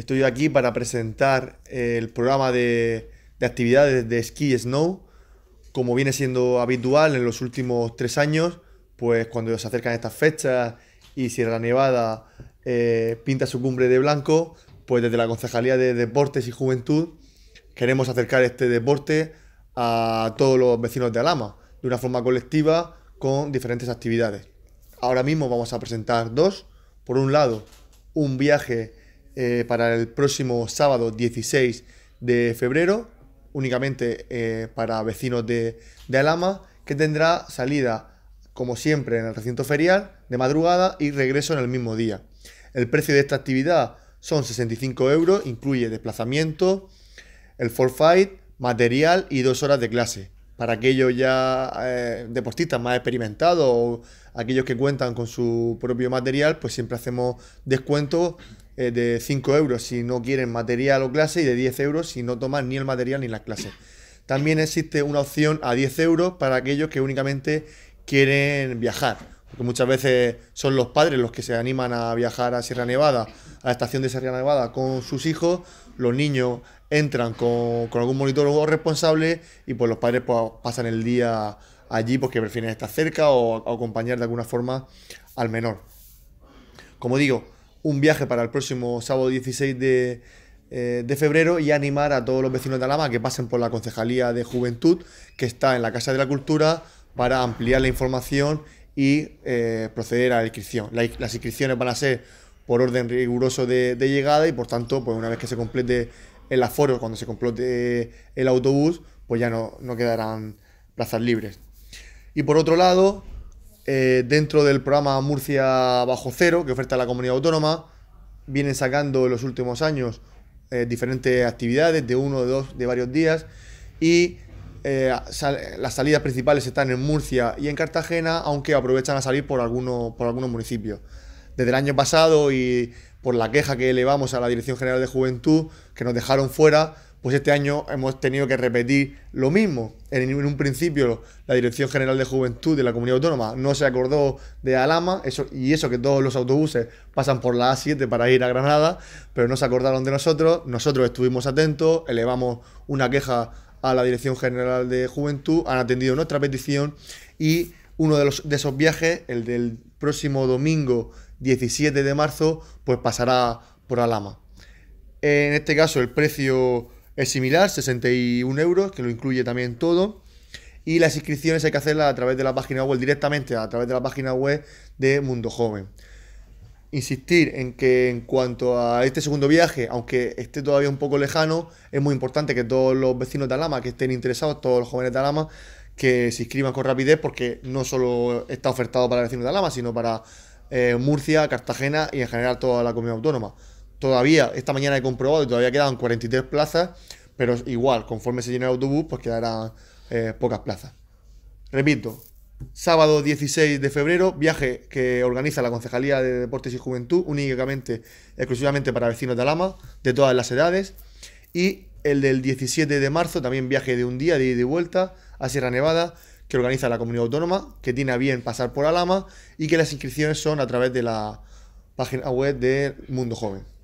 Estoy aquí para presentar el programa de, actividades de esquí snow, como viene siendo habitual en los últimos tres años, pues cuando se acercan estas fechas y Sierra Nevada eh, pinta su cumbre de blanco, pues desde la Concejalía de Deportes y Juventud queremos acercar este deporte a todos los vecinos de Alama, de una forma colectiva, con diferentes actividades. Ahora mismo vamos a presentar dos. Por un lado, un viaje eh, para el próximo sábado 16 de febrero, únicamente eh, para vecinos de, de, Alama, que tendrá salida, como siempre, en el recinto ferial de madrugada y regreso en el mismo día. El precio de esta actividad son 65 euros, incluye desplazamiento, el fight material y dos horas de clase. Para aquellos ya eh, deportistas más experimentados o aquellos que cuentan con su propio material, pues siempre hacemos descuentos eh, de 5 euros si no quieren material o clase y de 10 euros si no toman ni el material ni las clases. También existe una opción a 10 euros para aquellos que únicamente quieren viajar. Porque muchas veces son los padres los que se animan a viajar a Sierra Nevada, a la estación de Sierra Nevada con sus hijos. Los niños entran con, algún monitor o responsable y pues los padres pues, pasan el día allí porque prefieren estar cerca o acompañar de alguna forma al menor. Como digo, un viaje para el próximo sábado 16 eh, de, febrero y animar a todos los vecinos de Alama que pasen por la Concejalía de Juventud, que está en la Casa de la Cultura, para ampliar la información y eh, proceder a la inscripción. las inscripciones van a ser por orden riguroso de, llegada y por tanto, pues una vez que se complete el aforo, cuando se complete el autobús, pues ya no, no quedarán plazas libres. Y por otro lado, eh, dentro del programa Murcia Bajo Cero, que oferta la comunidad autónoma, vienen sacando en los últimos años eh, diferentes actividades de uno, de dos, de varios días. Y eh, las salidas principales están en Murcia y en Cartagena, aunque aprovechan a salir por, alguno, por algunos municipios. Desde el año pasado y por la queja que elevamos a la Dirección General de Juventud, que nos dejaron fuera, pues este año hemos tenido que repetir lo mismo. En, un principio la Dirección General de Juventud de la Comunidad Autónoma no se acordó de Alama, y eso que todos los autobuses pasan por la A7 para ir a Granada, pero no se acordaron de nosotros, nosotros estuvimos atentos, elevamos una queja a la Dirección General de Juventud, han atendido nuestra petición y uno de, de esos viajes, el del próximo domingo 17 de marzo, pues pasará por Alama. En este caso el precio es similar, 61 euros, que lo incluye también todo. Y las inscripciones hay que hacerlas a través de la página web, directamente a través de la página web de Mundo Joven. Insistir en que en cuanto a este segundo viaje, aunque esté todavía un poco lejano, es muy importante que todos los vecinos de Alama que estén interesados, todos los jóvenes de Alama, que se inscriban con rapidez porque no solo está ofertado para vecinos de Alama, sino para eh, Murcia, Cartagena y en general toda la comunidad autónoma. Todavía, esta mañana he comprobado y todavía quedan 43 plazas, pero igual, conforme se llene el autobús, pues quedarán eh, pocas plazas. Repito, sábado 16 de febrero, viaje que organiza la Concejalía de Deportes y Juventud, únicamente, exclusivamente para vecinos de Alama, de todas las edades. Y el del 17 de marzo, también viaje de un día, de ida y vuelta, a Sierra Nevada, que organiza la comunidad autónoma, que tiene a bien pasar por Alama y que las inscripciones son a través de la página web de Mundo Joven.